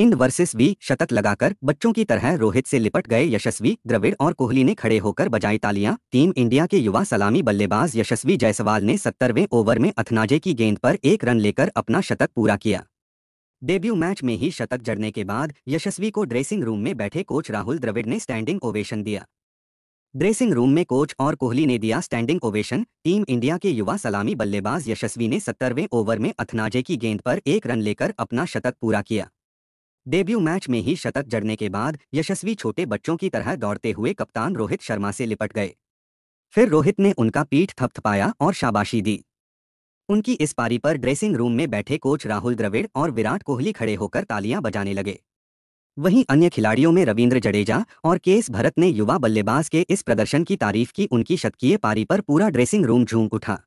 इन versus भी शतक लगाकर बच्चों की तरह रोहित से लिपट गए यशस्वी द्रविड़ और कोहली ने खड़े होकर बजाई तालियां टीम इंडिया के युवा सलामी बल्लेबाज यशस्वी जायसवाल ने सत्तरवें ओवर में अथनाजे की गेंद पर एक रन लेकर अपना शतक पूरा किया डेब्यू मैच में ही शतक जड़ने के बाद यशस्वी को ड्रेसिंग रूम में बैठे कोच राहुल द्रविड़ ने स्टैंडिंग ओवेशन दिया ड्रेसिंग रूम में कोच और कोहली ने दिया स्टैंडिंग ओवेशन टीम इंडिया के युवा सलामी बल्लेबाज यशस्वी ने सत्तरवें ओवर में अथनाजे की गेंद पर एक रन लेकर अपना शतक पूरा किया डेब्यू मैच में ही शतक जड़ने के बाद यशस्वी छोटे बच्चों की तरह दौड़ते हुए कप्तान रोहित शर्मा से लिपट गए फिर रोहित ने उनका पीठ थपथपाया और शाबाशी दी उनकी इस पारी पर ड्रेसिंग रूम में बैठे कोच राहुल द्रविड़ और विराट कोहली खड़े होकर तालियां बजाने लगे वहीं अन्य खिलाड़ियों में रविंद्र जडेजा और केएस भरत ने युवा बल्लेबाज के इस प्रदर्शन की तारीफ की उनकी शतकीय पारी पर पूरा ड्रेसिंग रूम झूम उठा